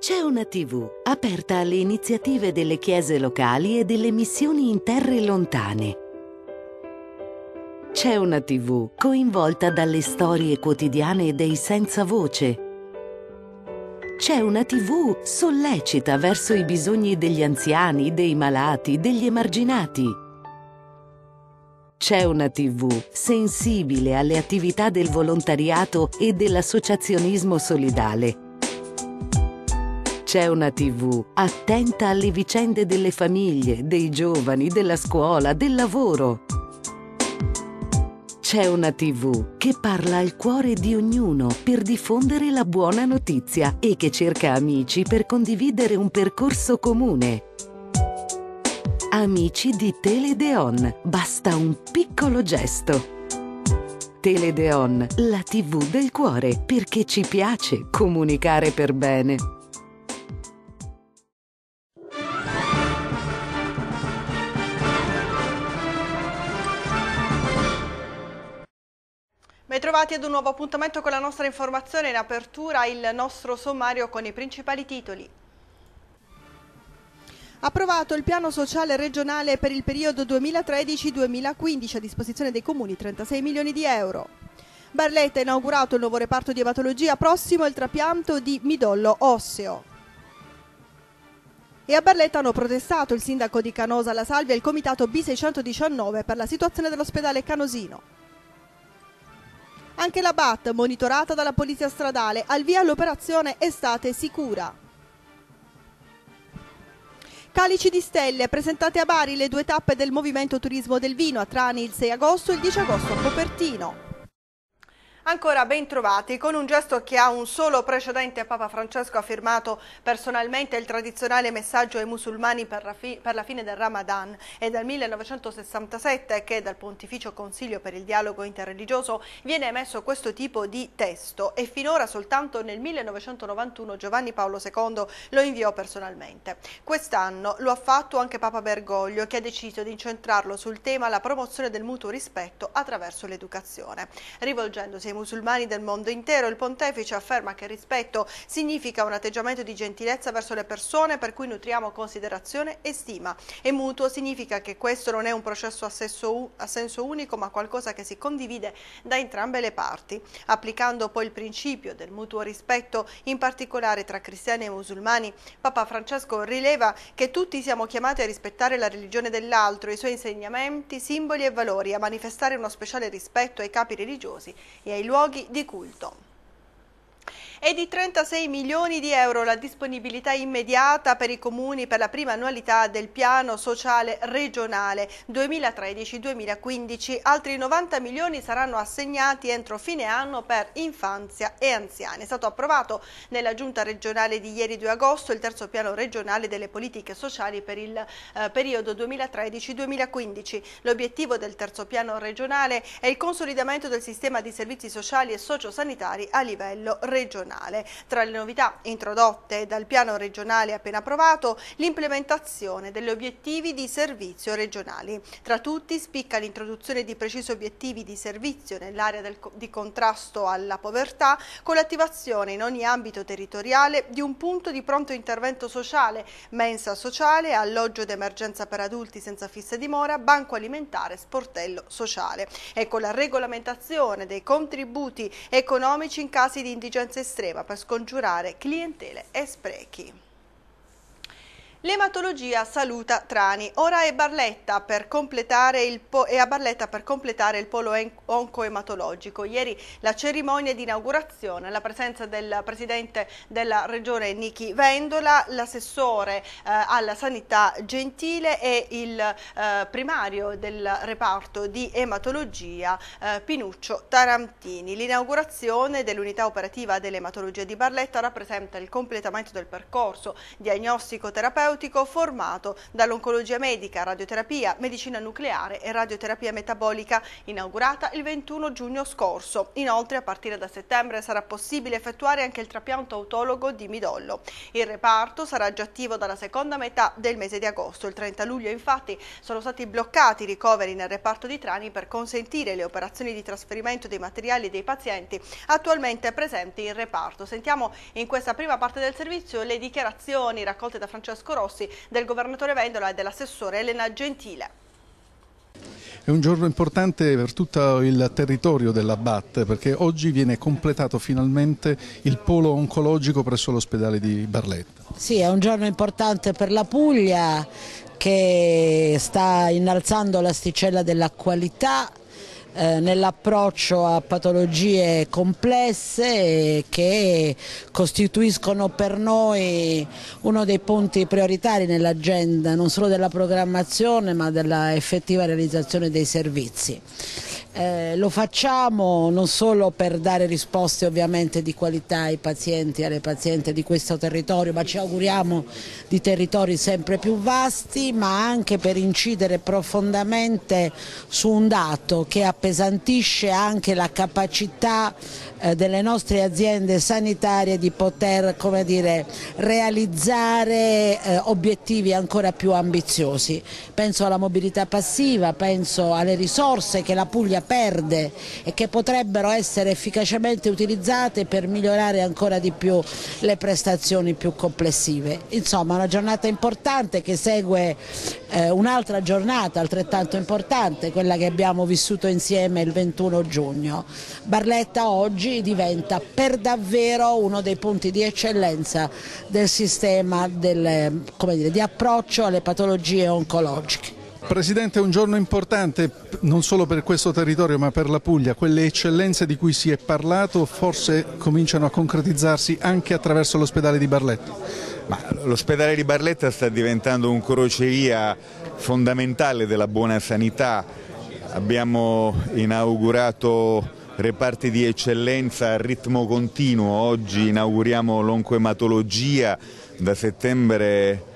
C'è una TV aperta alle iniziative delle chiese locali e delle missioni in terre lontane. C'è una TV coinvolta dalle storie quotidiane dei senza voce. C'è una TV sollecita verso i bisogni degli anziani, dei malati, degli emarginati. C'è una TV sensibile alle attività del volontariato e dell'associazionismo solidale c'è una TV attenta alle vicende delle famiglie, dei giovani, della scuola, del lavoro. C'è una TV che parla al cuore di ognuno per diffondere la buona notizia e che cerca amici per condividere un percorso comune. Amici di Teledeon, basta un piccolo gesto. Teledeon, la TV del cuore, perché ci piace comunicare per bene. Bentrovati ad un nuovo appuntamento con la nostra informazione in apertura il nostro sommario con i principali titoli. Approvato il piano sociale regionale per il periodo 2013-2015 a disposizione dei comuni 36 milioni di euro. Barletta ha inaugurato il nuovo reparto di ematologia prossimo al trapianto di midollo osseo. E a Barletta hanno protestato il sindaco di Canosa La Salvia e il comitato B619 per la situazione dell'ospedale Canosino. Anche la BAT, monitorata dalla Polizia Stradale, al via l'operazione Estate Sicura. Calici di Stelle, presentate a Bari le due tappe del Movimento Turismo del Vino a Trani il 6 agosto e il 10 agosto a Copertino. Ancora ben trovati, con un gesto che ha un solo precedente Papa Francesco ha firmato personalmente il tradizionale messaggio ai musulmani per la, per la fine del Ramadan. È dal 1967 che dal Pontificio Consiglio per il Dialogo Interreligioso viene emesso questo tipo di testo e finora soltanto nel 1991 Giovanni Paolo II lo inviò personalmente. Quest'anno lo ha fatto anche Papa Bergoglio che ha deciso di incentrarlo sul tema la promozione del mutuo rispetto attraverso l'educazione, rivolgendosi ai musulmani del mondo intero. Il pontefice afferma che rispetto significa un atteggiamento di gentilezza verso le persone per cui nutriamo considerazione e stima. E mutuo significa che questo non è un processo a senso, a senso unico ma qualcosa che si condivide da entrambe le parti. Applicando poi il principio del mutuo rispetto, in particolare tra cristiani e musulmani, Papa Francesco rileva che tutti siamo chiamati a rispettare la religione dell'altro, i suoi insegnamenti, simboli e valori, a manifestare uno speciale rispetto ai capi religiosi e ai luoghi di culto. E di 36 milioni di euro la disponibilità immediata per i comuni per la prima annualità del piano sociale regionale 2013-2015. Altri 90 milioni saranno assegnati entro fine anno per infanzia e anziani. È stato approvato nella giunta regionale di ieri 2 agosto il terzo piano regionale delle politiche sociali per il eh, periodo 2013-2015. L'obiettivo del terzo piano regionale è il consolidamento del sistema di servizi sociali e sociosanitari a livello regionale regionale. Tra le novità introdotte dal piano regionale appena approvato, l'implementazione degli obiettivi di servizio regionali. Tra tutti spicca l'introduzione di precisi obiettivi di servizio nell'area di contrasto alla povertà, con l'attivazione in ogni ambito territoriale di un punto di pronto intervento sociale, mensa sociale, alloggio d'emergenza per adulti senza fissa dimora, banco alimentare, sportello sociale e con la regolamentazione dei contributi economici in casi di indigenza estrema per scongiurare clientele e sprechi. L'ematologia saluta Trani, ora è Barletta per completare il, po Barletta per completare il polo oncoematologico. Ieri la cerimonia di inaugurazione, la presenza del presidente della regione Niki Vendola, l'assessore eh, alla sanità gentile e il eh, primario del reparto di ematologia eh, Pinuccio Tarantini. L'inaugurazione dell'unità operativa dell'ematologia di Barletta rappresenta il completamento del percorso diagnostico terapeutico terapeutico formato dall'oncologia medica, radioterapia, medicina nucleare e radioterapia metabolica, inaugurata il 21 giugno scorso. Inoltre, a partire da settembre sarà possibile effettuare anche il trapianto autologo di midollo. Il reparto sarà già attivo dalla seconda metà del mese di agosto. Il 30 luglio, infatti, sono stati bloccati i ricoveri nel reparto di Trani per consentire le operazioni di trasferimento dei materiali dei pazienti attualmente presenti in reparto. Sentiamo in questa prima parte del servizio le dichiarazioni raccolte da Francesco Rossi, del governatore Vendola e dell'assessore Elena Gentile. È un giorno importante per tutto il territorio della BAT perché oggi viene completato finalmente il polo oncologico presso l'ospedale di Barletta. Sì, è un giorno importante per la Puglia che sta innalzando l'asticella della qualità eh, nell'approccio a patologie complesse che costituiscono per noi uno dei punti prioritari nell'agenda non solo della programmazione ma della effettiva realizzazione dei servizi. Eh, lo facciamo non solo per dare risposte ovviamente di qualità ai pazienti e alle pazienti di questo territorio, ma ci auguriamo di territori sempre più vasti, ma anche per incidere profondamente su un dato che appesantisce anche la capacità eh, delle nostre aziende sanitarie di poter dire, realizzare eh, obiettivi ancora più ambiziosi. Penso alla mobilità passiva, penso alle risorse che la Puglia perde e che potrebbero essere efficacemente utilizzate per migliorare ancora di più le prestazioni più complessive. Insomma una giornata importante che segue eh, un'altra giornata altrettanto importante, quella che abbiamo vissuto insieme il 21 giugno. Barletta oggi diventa per davvero uno dei punti di eccellenza del sistema del, dire, di approccio alle patologie oncologiche. Presidente, è un giorno importante non solo per questo territorio ma per la Puglia. Quelle eccellenze di cui si è parlato forse cominciano a concretizzarsi anche attraverso l'ospedale di Barletta. L'ospedale di Barletta sta diventando un crocevia fondamentale della buona sanità. Abbiamo inaugurato reparti di eccellenza a ritmo continuo. Oggi inauguriamo l'oncoematologia, da settembre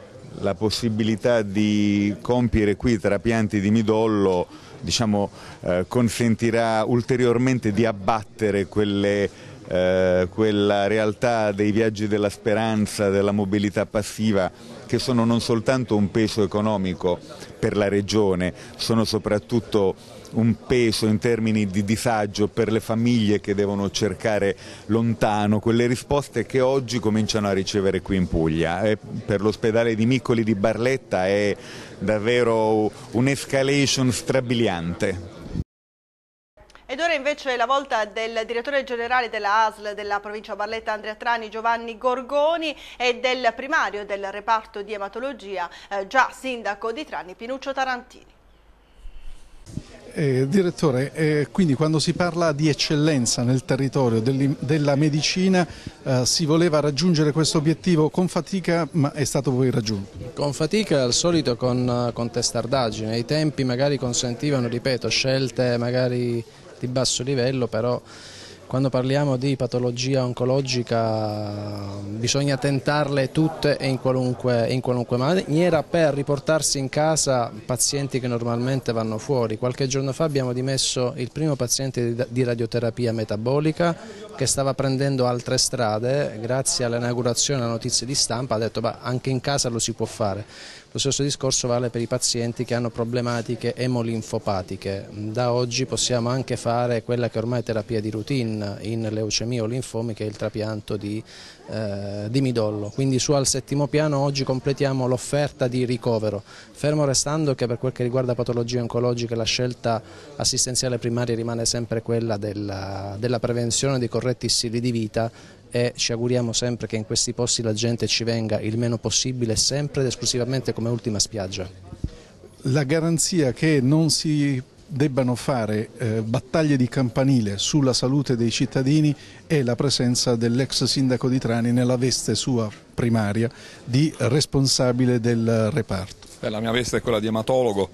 la possibilità di compiere qui trapianti di midollo diciamo, eh, consentirà ulteriormente di abbattere quelle, eh, quella realtà dei viaggi della speranza, della mobilità passiva che sono non soltanto un peso economico per la regione, sono soprattutto un peso in termini di disagio per le famiglie che devono cercare lontano quelle risposte che oggi cominciano a ricevere qui in Puglia. E per l'ospedale di Miccoli di Barletta è davvero un'escalation strabiliante. Ed ora invece la volta del direttore generale della ASL della provincia Barletta Andrea Trani Giovanni Gorgoni e del primario del reparto di ematologia, eh, già sindaco di Trani Pinuccio Tarantini. Eh, direttore, eh, quindi quando si parla di eccellenza nel territorio della medicina eh, si voleva raggiungere questo obiettivo con fatica ma è stato poi raggiunto? Con fatica al solito con, con testardaggine, i tempi magari consentivano, ripeto, scelte magari di basso livello però quando parliamo di patologia oncologica bisogna tentarle tutte e in qualunque, in qualunque maniera per riportarsi in casa pazienti che normalmente vanno fuori. Qualche giorno fa abbiamo dimesso il primo paziente di radioterapia metabolica che stava prendendo altre strade, grazie all'inaugurazione e alla notizia di stampa ha detto che anche in casa lo si può fare. Lo stesso discorso vale per i pazienti che hanno problematiche emolinfopatiche. Da oggi possiamo anche fare quella che ormai è terapia di routine in leucemia o linfomi che è il trapianto di, eh, di midollo. Quindi su al settimo piano oggi completiamo l'offerta di ricovero, fermo restando che per quel che riguarda patologie oncologiche la scelta assistenziale primaria rimane sempre quella della, della prevenzione dei corretti stili di vita e ci auguriamo sempre che in questi posti la gente ci venga il meno possibile, sempre ed esclusivamente come ultima spiaggia. La garanzia che non si debbano fare eh, battaglie di campanile sulla salute dei cittadini e la presenza dell'ex sindaco di Trani nella veste sua primaria di responsabile del reparto. Beh, la mia veste è quella di ematologo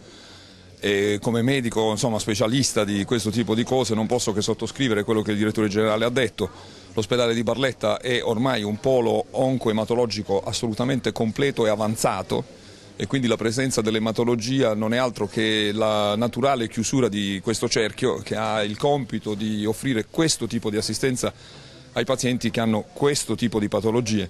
e come medico insomma, specialista di questo tipo di cose non posso che sottoscrivere quello che il direttore generale ha detto. L'ospedale di Barletta è ormai un polo oncoematologico assolutamente completo e avanzato e quindi la presenza dell'ematologia non è altro che la naturale chiusura di questo cerchio che ha il compito di offrire questo tipo di assistenza ai pazienti che hanno questo tipo di patologie.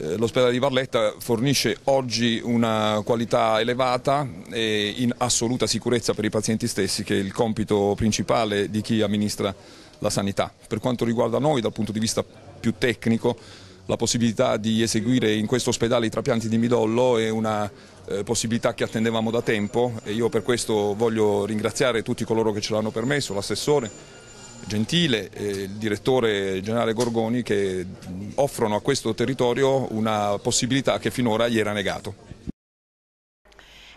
Eh, l'ospedale di Barletta fornisce oggi una qualità elevata e in assoluta sicurezza per i pazienti stessi che è il compito principale di chi amministra la sanità. Per quanto riguarda noi dal punto di vista più tecnico la possibilità di eseguire in questo ospedale i trapianti di midollo è una eh, possibilità che attendevamo da tempo e io per questo voglio ringraziare tutti coloro che ce l'hanno permesso, l'assessore, Gentile e il direttore generale Gorgoni che mm, offrono a questo territorio una possibilità che finora gli era negato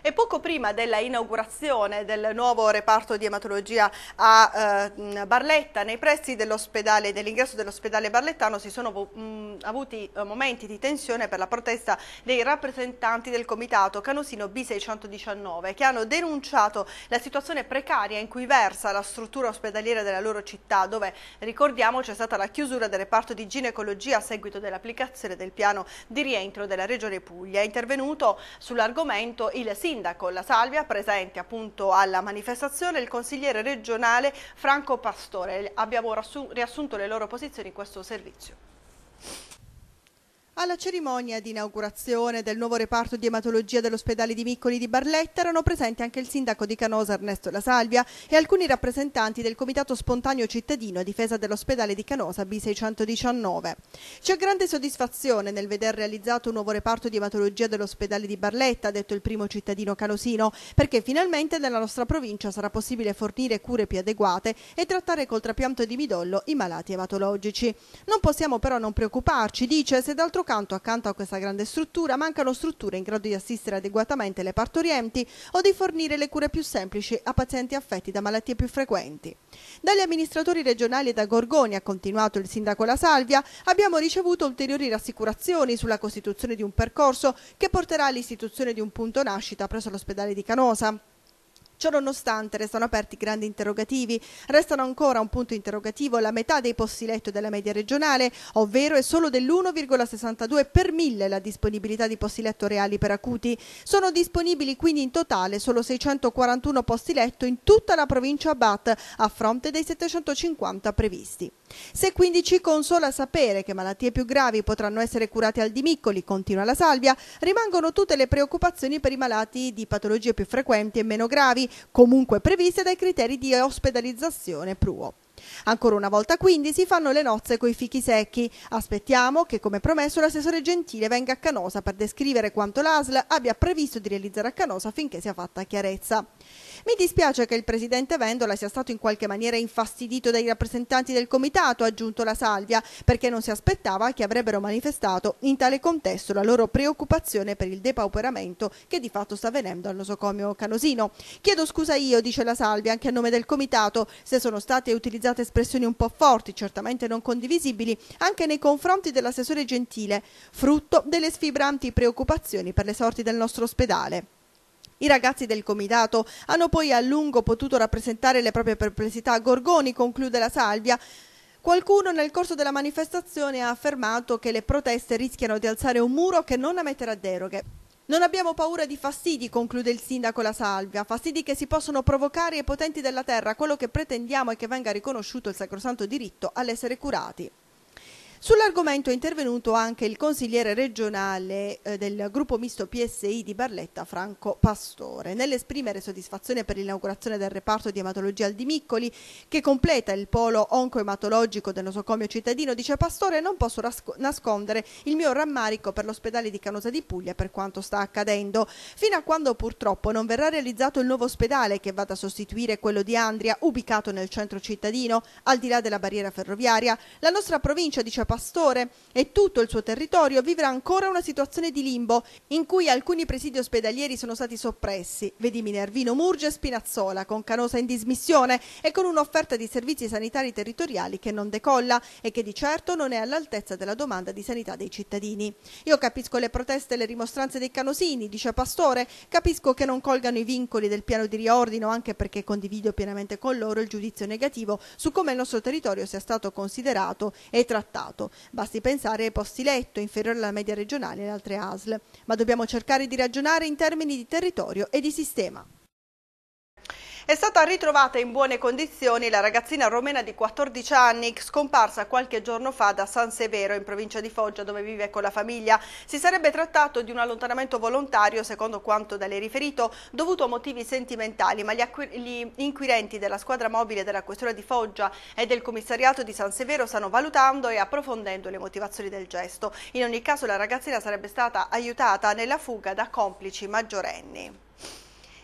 e poco prima della inaugurazione del nuovo reparto di ematologia a eh, Barletta, nei pressi dell'ospedale, dell'ingresso dell'ospedale Barlettano si sono mh, mm, avuti eh, momenti di tensione per la protesta dei rappresentanti del comitato Canusino B619 che hanno denunciato la situazione precaria in cui versa la struttura ospedaliera della loro città dove ricordiamo c'è stata la chiusura del reparto di ginecologia a seguito dell'applicazione del piano di rientro della Regione Puglia. È intervenuto sull'argomento il sindaco sindaco La Salvia, presente appunto alla manifestazione il consigliere regionale Franco Pastore. Abbiamo riassunto le loro posizioni in questo servizio. Alla cerimonia di inaugurazione del nuovo reparto di ematologia dell'ospedale di Miccoli di Barletta erano presenti anche il sindaco di Canosa Ernesto La Salvia e alcuni rappresentanti del Comitato Spontaneo Cittadino a difesa dell'ospedale di Canosa B619. C'è grande soddisfazione nel veder realizzato un nuovo reparto di ematologia dell'ospedale di Barletta, ha detto il primo cittadino canosino, perché finalmente nella nostra provincia sarà possibile fornire cure più adeguate e trattare col trapianto di midollo i malati ematologici. Non possiamo però non preoccuparci, dice, se d'altro canto, accanto a questa grande struttura, mancano strutture in grado di assistere adeguatamente le partorienti o di fornire le cure più semplici a pazienti affetti da malattie più frequenti. Dagli amministratori regionali e da Gorgoni, ha continuato il sindaco La Salvia, abbiamo ricevuto ulteriori rassicurazioni sulla costituzione di un percorso che porterà all'istituzione di un punto nascita presso l'ospedale di Canosa. Ciononostante restano aperti grandi interrogativi, restano ancora un punto interrogativo la metà dei posti letto della media regionale, ovvero è solo dell'1,62 per mille la disponibilità di posti letto reali per acuti. Sono disponibili quindi in totale solo 641 posti letto in tutta la provincia BAT a fronte dei 750 previsti. Se quindi ci consola sapere che malattie più gravi potranno essere curate al Dimiccoli, continua la Salvia, rimangono tutte le preoccupazioni per i malati di patologie più frequenti e meno gravi comunque previste dai criteri di ospedalizzazione PRUO. Ancora una volta quindi si fanno le nozze coi fichi secchi. Aspettiamo che, come promesso, l'assessore Gentile venga a Canosa per descrivere quanto l'ASL abbia previsto di realizzare a Canosa finché sia fatta chiarezza. Mi dispiace che il presidente Vendola sia stato in qualche maniera infastidito dai rappresentanti del comitato, ha aggiunto la Salvia, perché non si aspettava che avrebbero manifestato in tale contesto la loro preoccupazione per il depauperamento che di fatto sta avvenendo al nosocomio canosino. Chiedo scusa io, dice la Salvia, anche a nome del comitato, se sono state utilizzate espressioni un po' forti, certamente non condivisibili, anche nei confronti dell'assessore Gentile, frutto delle sfibranti preoccupazioni per le sorti del nostro ospedale. I ragazzi del comitato hanno poi a lungo potuto rappresentare le proprie perplessità Gorgoni, conclude la Salvia, Qualcuno nel corso della manifestazione ha affermato che le proteste rischiano di alzare un muro che non ammetterà deroghe. Non abbiamo paura di fastidi, conclude il sindaco La Salvia, fastidi che si possono provocare ai potenti della terra, quello che pretendiamo è che venga riconosciuto il sacrosanto diritto all'essere curati. Sull'argomento è intervenuto anche il consigliere regionale eh, del gruppo misto PSI di Barletta, Franco Pastore. Nell'esprimere soddisfazione per l'inaugurazione del reparto di ematologia al di che completa il polo oncoematologico del nosocomio cittadino, dice Pastore, non posso nascondere il mio rammarico per l'ospedale di Canosa di Puglia per quanto sta accadendo. Fino a quando purtroppo non verrà realizzato il nuovo ospedale che vada a sostituire quello di Andria, ubicato nel centro cittadino, al di là della barriera ferroviaria, la nostra provincia, dice Pastore, pastore e tutto il suo territorio vivrà ancora una situazione di limbo in cui alcuni presidi ospedalieri sono stati soppressi, vedi Minervino Murge e Spinazzola, con Canosa in dismissione e con un'offerta di servizi sanitari territoriali che non decolla e che di certo non è all'altezza della domanda di sanità dei cittadini. Io capisco le proteste e le rimostranze dei canosini, dice Pastore, capisco che non colgano i vincoli del piano di riordino anche perché condivido pienamente con loro il giudizio negativo su come il nostro territorio sia stato considerato e trattato privato. Basti pensare ai posti letto, inferiore alla media regionale e alle altre ASL. Ma dobbiamo cercare di ragionare in termini di territorio e di sistema. È stata ritrovata in buone condizioni la ragazzina romena di 14 anni, scomparsa qualche giorno fa da San Severo, in provincia di Foggia, dove vive con la famiglia. Si sarebbe trattato di un allontanamento volontario, secondo quanto da lei riferito, dovuto a motivi sentimentali, ma gli, inquirenti della squadra mobile della questura di Foggia e del commissariato di San Severo stanno valutando e approfondendo le motivazioni del gesto. In ogni caso la ragazzina sarebbe stata aiutata nella fuga da complici maggiorenni.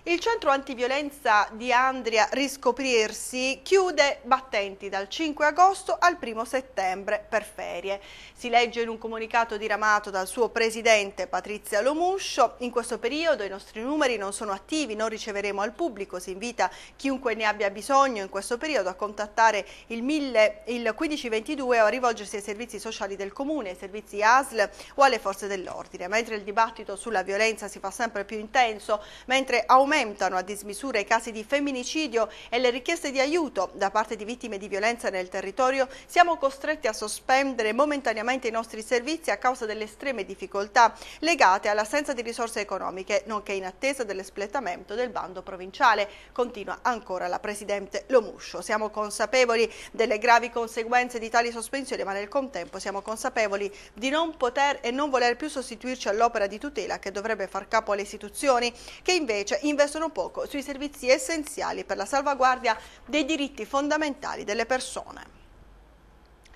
Il centro antiviolenza di Andria Riscoprirsi chiude battenti dal 5 agosto al 1 settembre per ferie. Si legge in un comunicato diramato dal suo presidente Patrizia Lomuscio. In questo periodo i nostri numeri non sono attivi, non riceveremo al pubblico. Si invita chiunque ne abbia bisogno in questo periodo a contattare il, 1000, il 1522 o a rivolgersi ai servizi sociali del comune, ai servizi ASL o alle forze dell'ordine. Mentre il dibattito sulla violenza si fa sempre più intenso, mentre aumenta aumentano a dismisura i casi di femminicidio e le richieste di aiuto da parte di vittime di violenza nel territorio, siamo costretti a sospendere momentaneamente i nostri servizi a causa delle estreme difficoltà legate all'assenza di risorse economiche, nonché in attesa dell'espletamento del bando provinciale. Continua ancora la Presidente Lomuscio. Siamo consapevoli delle gravi conseguenze di tali sospensioni, ma nel contempo siamo consapevoli di non poter e non voler più sostituirci all'opera di tutela che dovrebbe far capo alle istituzioni, che invece, invece investono poco sui servizi essenziali per la salvaguardia dei diritti fondamentali delle persone.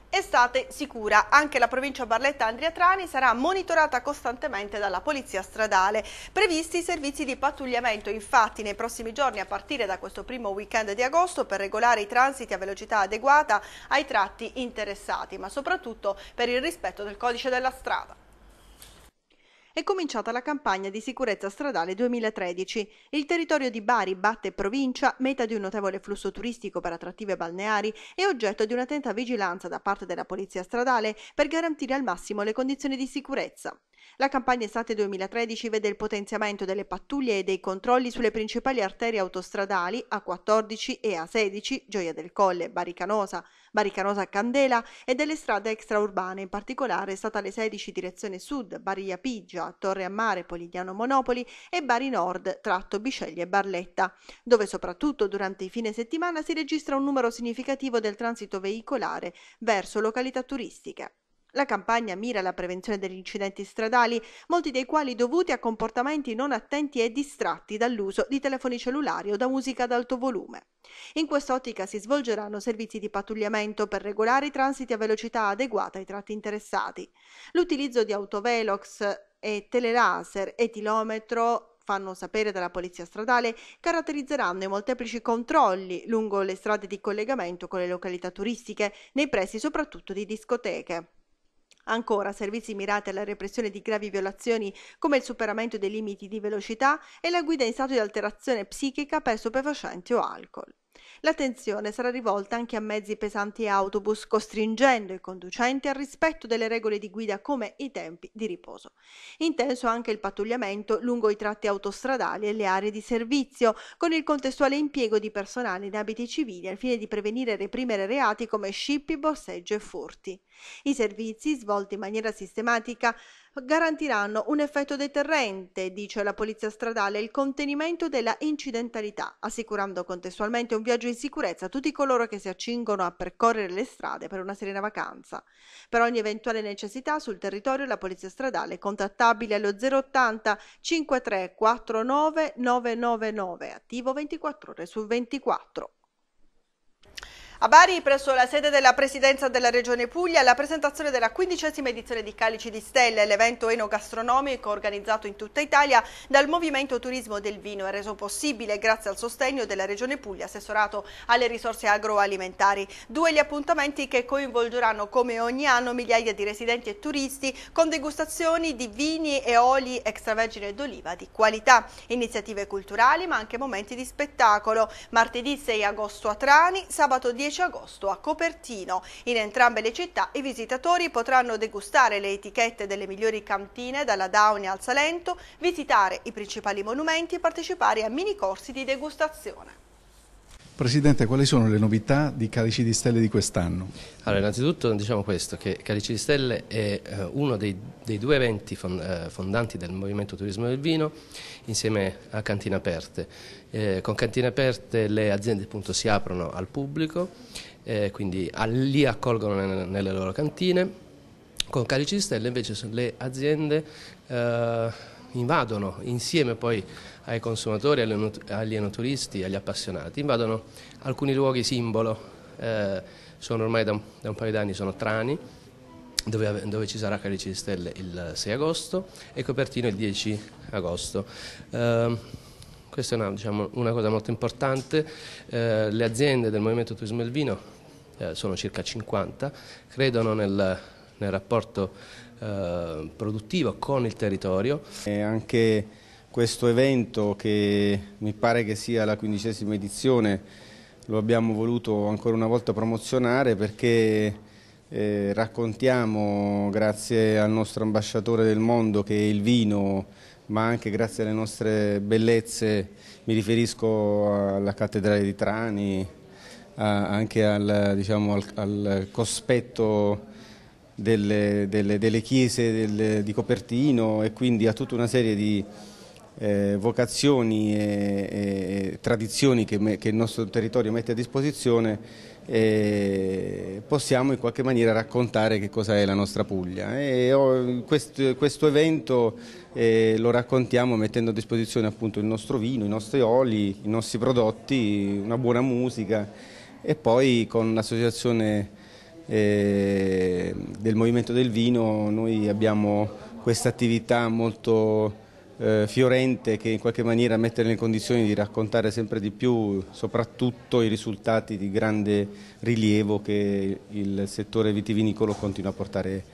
Estate sicura, anche la provincia Barletta Andria Trani sarà monitorata costantemente dalla polizia stradale. Previsti i servizi di pattugliamento infatti nei prossimi giorni a partire da questo primo weekend di agosto per regolare i transiti a velocità adeguata ai tratti interessati, ma soprattutto per il rispetto del codice della strada è cominciata la campagna di sicurezza stradale 2013. Il territorio di Bari, Batte e Provincia, meta di un notevole flusso turistico per attrattive balneari, è oggetto di un'attenta vigilanza da parte della Polizia Stradale per garantire al massimo le condizioni di sicurezza. La campagna estate 2013 vede il potenziamento delle pattuglie e dei controlli sulle principali arterie autostradali A14 e A16, Gioia del Colle, Bari Canosa, Bari-Canosa Candela e delle strade extraurbane, in particolare stata statale 16 direzione sud, Bari-Apiggia, Torre a Mare, Polignano Monopoli e Bari Nord, tratto Bisceglie e Barletta, dove soprattutto durante i fine settimana si registra un numero significativo del transito veicolare verso località turistiche. La campagna mira alla prevenzione degli incidenti stradali, molti dei quali dovuti a comportamenti non attenti e distratti dall'uso di telefoni cellulari o da musica ad alto volume. In quest'ottica si svolgeranno servizi di pattugliamento per regolare i transiti a velocità adeguata ai tratti interessati. L'utilizzo di autovelox e telelaser e tilometro fanno sapere dalla polizia stradale, caratterizzeranno i molteplici controlli lungo le strade di collegamento con le località turistiche, nei pressi soprattutto di discoteche. Ancora, servizi mirati alla repressione di gravi violazioni come il superamento dei limiti di velocità e la guida in stato di alterazione psichica per stupefacenti o alcol. L'attenzione sarà rivolta anche a mezzi pesanti e autobus, costringendo i conducenti al rispetto delle regole di guida come i tempi di riposo. Intenso anche il pattugliamento lungo i tratti autostradali e le aree di servizio, con il contestuale impiego di personale in abiti civili al fine di prevenire e reprimere reati come scippi, borseggio e furti. I servizi, svolti in maniera sistematica, garantiranno un effetto deterrente, dice la Polizia Stradale, il contenimento della incidentalità, assicurando contestualmente un viaggio in sicurezza a tutti coloro che si accingono a percorrere le strade per una serena vacanza. Per ogni eventuale necessità sul territorio la Polizia Stradale è contattabile allo 080 5349 999, attivo 24 ore su 24. A Bari, presso la sede della Presidenza della Regione Puglia, la presentazione della quindicesima edizione di Calici di Stelle, l'evento enogastronomico organizzato in tutta Italia dal Movimento Turismo del Vino, è reso possibile grazie al sostegno della Regione Puglia, assessorato alle risorse agroalimentari. Due gli appuntamenti che coinvolgeranno come ogni anno migliaia di residenti e turisti con degustazioni di vini e oli extravergine d'oliva di qualità, iniziative culturali ma anche momenti di spettacolo. Martedì 6 agosto a Trani, sabato 10 10 agosto a Copertino. In entrambe le città i visitatori potranno degustare le etichette delle migliori cantine dalla Downi al Salento, visitare i principali monumenti e partecipare a mini corsi di degustazione. Presidente, quali sono le novità di Calici di Stelle di quest'anno? Allora, innanzitutto diciamo questo, che Calici di Stelle è eh, uno dei, dei, due eventi eh, fondanti del Movimento Turismo del Vino insieme a Cantine Aperte. Eh, con Cantine Aperte le aziende appunto, si aprono al pubblico, eh, quindi a, li accolgono nelle, nelle loro cantine. Con Calici di Stelle invece le aziende eh, invadono insieme poi ai consumatori, agli enoturisti, agli appassionati, invadono alcuni luoghi simbolo, eh, sono ormai da un, da un paio d'anni sono Trani, dove, dove, ci sarà Calice di Stelle il 6 agosto e Copertino il 10 agosto. Eh, questa è una, diciamo, una, cosa molto importante, eh, le aziende del Movimento Turismo del Vino, eh, sono circa 50, credono nel, nel rapporto eh, produttivo con il territorio. E anche questo evento che mi pare che sia la quindicesima edizione lo abbiamo voluto ancora una volta promozionare perché eh, raccontiamo grazie al nostro ambasciatore del mondo che è il vino ma anche grazie alle nostre bellezze mi riferisco alla cattedrale di Trani a, anche al, diciamo, al, al cospetto delle, delle, delle chiese del, di Copertino e quindi a tutta una serie di eh, vocazioni e, e tradizioni che, me, che, il nostro territorio mette a disposizione eh, possiamo in qualche maniera raccontare che cosa è la nostra Puglia. E, oh, questo, evento eh, lo raccontiamo mettendo a disposizione appunto il nostro vino, i nostri oli, i nostri prodotti, una buona musica e poi con l'associazione eh, del Movimento del Vino noi abbiamo questa attività molto eh, fiorente che in qualche maniera mette nelle condizioni di raccontare sempre di più soprattutto i risultati di grande rilievo che il settore vitivinicolo continua a portare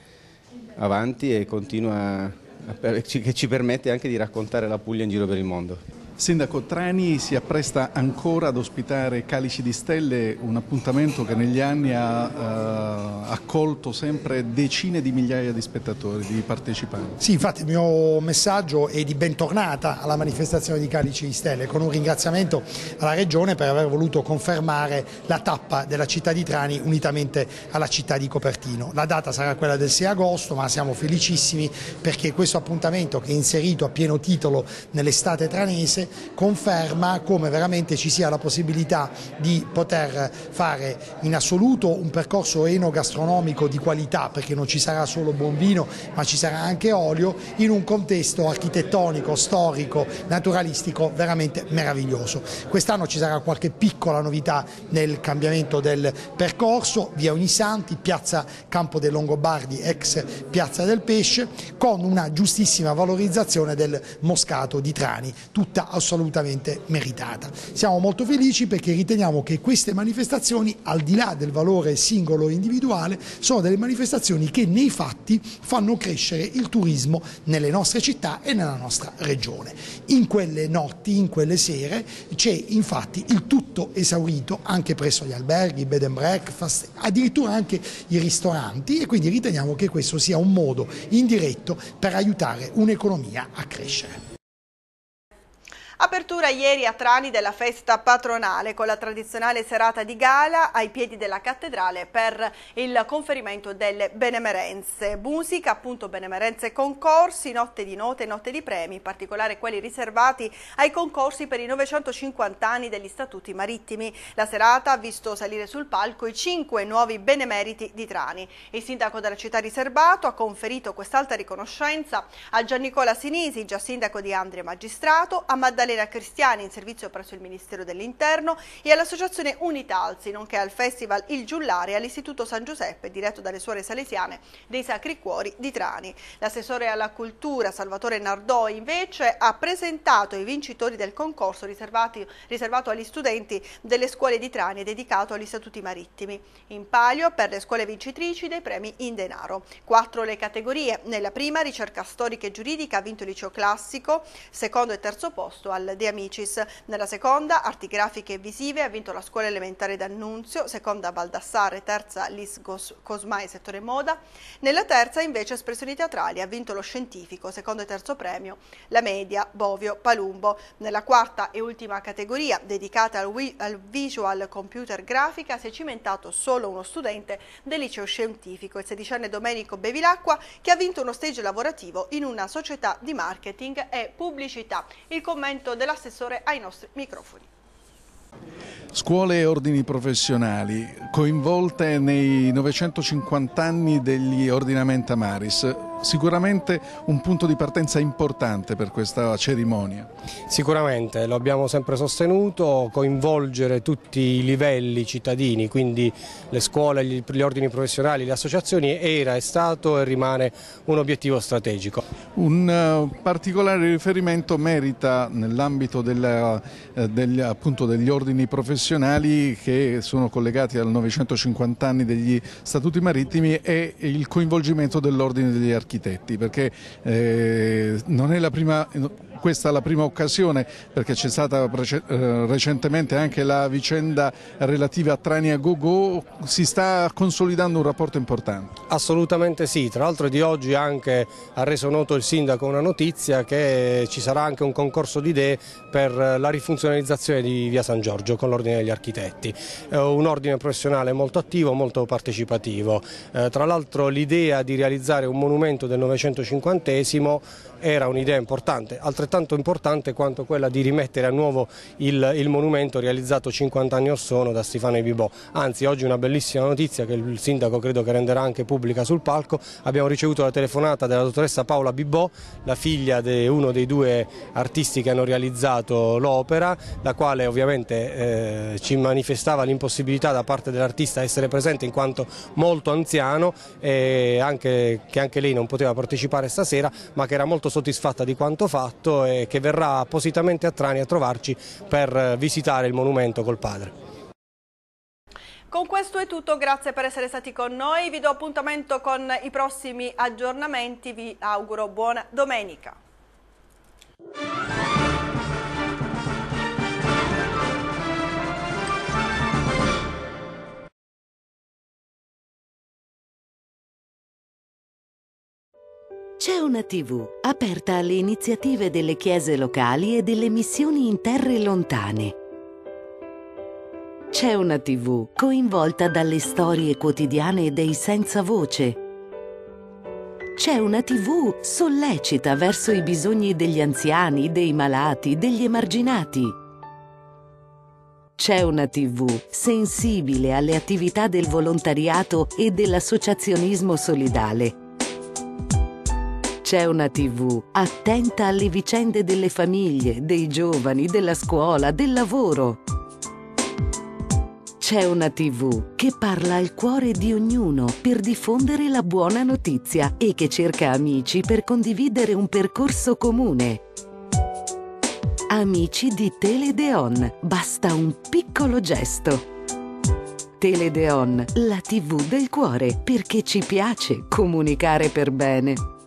avanti e continua a, che ci permette anche di raccontare la Puglia in giro per il mondo. Sindaco Trani si appresta ancora ad ospitare Calici di Stelle, un appuntamento che negli anni ha eh, accolto sempre decine di migliaia di spettatori, di partecipanti. Sì, infatti il mio messaggio è di bentornata alla manifestazione di Calici di Stelle, con un ringraziamento alla Regione per aver voluto confermare la tappa della città di Trani unitamente alla città di Copertino. La data sarà quella del 6 agosto, ma siamo felicissimi perché questo appuntamento che è inserito a pieno titolo nell'estate tranese conferma come veramente ci sia la possibilità di poter fare in assoluto un percorso enogastronomico di qualità perché non ci sarà solo buon vino ma ci sarà anche olio in un contesto architettonico, storico, naturalistico veramente meraviglioso. Quest'anno ci sarà qualche piccola novità nel cambiamento del percorso, via Ognissanti, piazza Campo dei Longobardi, ex piazza del Pesce, con una giustissima valorizzazione del Moscato di Trani, tutta assolutamente assolutamente meritata. Siamo molto felici perché riteniamo che queste manifestazioni, al di là del valore singolo e individuale, sono delle manifestazioni che nei fatti fanno crescere il turismo nelle nostre città e nella nostra regione. In quelle notti, in quelle sere, c'è infatti il tutto esaurito anche presso gli alberghi, bed and breakfast, addirittura anche i ristoranti e quindi riteniamo che questo sia un modo indiretto per aiutare un'economia a crescere. Apertura ieri a Trani della festa patronale con la tradizionale serata di gala ai piedi della cattedrale per il conferimento delle benemerenze. Musica, appunto benemerenze concorsi, notte di note, notte di premi, in particolare quelli riservati ai concorsi per i 950 anni degli statuti marittimi. La serata ha visto salire sul palco i cinque nuovi benemeriti di Trani. Il sindaco della città riservato ha conferito quest'alta riconoscenza a Giannicola Sinisi, già sindaco di Andria Magistrato, a Maddalena Cattolina Cristiani in servizio presso il Ministero dell'Interno e all'Associazione Unitalzi, nonché al Festival Il Giullare e all'Istituto San Giuseppe, diretto dalle suore salesiane dei Sacri Cuori di Trani. L'assessore alla cultura Salvatore Nardò invece ha presentato i vincitori del concorso riservato agli studenti delle scuole di Trani e dedicato agli statuti marittimi. In palio per le scuole vincitrici dei premi in denaro. Quattro le categorie. Nella prima ricerca storica e giuridica ha vinto il liceo classico, secondo e terzo posto al De Amicis. Nella seconda, arti grafiche e visive, ha vinto la scuola elementare d'Annunzio, seconda Baldassare, terza Lis Cosmai, settore moda. Nella terza, invece, espressioni teatrali, ha vinto lo scientifico, secondo e terzo premio, la media, Bovio, Palumbo. Nella quarta e ultima categoria, dedicata al, wi- al visual computer grafica, si è cimentato solo uno studente del liceo scientifico, il sedicenne Domenico Bevilacqua, che ha vinto uno stage lavorativo in una società di marketing e pubblicità. Il commento l'intervento dell'assessore ai nostri microfoni. Scuole e ordini professionali coinvolte nei 950 anni degli ordinamenti Maris sicuramente un punto di partenza importante per questa cerimonia. Sicuramente, lo abbiamo sempre sostenuto, coinvolgere tutti i livelli cittadini, quindi le scuole, gli, gli ordini professionali, le associazioni era, è stato e rimane un obiettivo strategico. Un eh, particolare riferimento merita nell'ambito eh, degli ordini professionali che sono collegati al 950 anni degli statuti marittimi e il coinvolgimento dell'ordine degli artisti architetti perché eh, non è la prima, questa è la prima occasione perché c'è stata eh, recentemente anche la vicenda relativa a Trania Gogo, si sta consolidando un rapporto importante. Assolutamente sì, tra l'altro di oggi anche ha reso noto il sindaco una notizia che ci sarà anche un concorso di idee per la rifunzionalizzazione di Via San Giorgio con l'ordine degli architetti, eh, un ordine professionale molto attivo, molto partecipativo, eh, tra l'altro l'idea di realizzare un monumento del 950 era un'idea importante, altrettanto importante quanto quella di rimettere a nuovo il, il monumento realizzato 50 anni or sono da Stefano Ibibò. Anzi, oggi una bellissima notizia che il sindaco credo che renderà anche pubblica sul palco. Abbiamo ricevuto la telefonata della dottoressa Paola Bibò, la figlia di uno dei due artisti che hanno realizzato l'opera, la quale ovviamente eh, ci manifestava l'impossibilità da parte dell'artista essere presente in quanto molto anziano e eh, anche, che anche lei non poteva partecipare stasera, ma che era molto soddisfatta di quanto fatto e che verrà appositamente a Trani a trovarci per eh, visitare il monumento col padre. Con questo è tutto, grazie per essere stati con noi, vi do appuntamento con i prossimi aggiornamenti, vi auguro buona domenica. C'è una TV aperta alle iniziative delle chiese locali e delle missioni in terre lontane. C'è una TV coinvolta dalle storie quotidiane dei senza voce. C'è una TV sollecita verso i bisogni degli anziani, dei malati, degli emarginati. C'è una TV sensibile alle attività del volontariato e dell'associazionismo solidale c'è una TV attenta alle vicende delle famiglie, dei giovani, della scuola, del lavoro. C'è una TV che parla al cuore di ognuno per diffondere la buona notizia e che cerca amici per condividere un percorso comune. Amici di Teledeon, basta un piccolo gesto. Teledeon, la TV del cuore, perché ci piace comunicare per bene.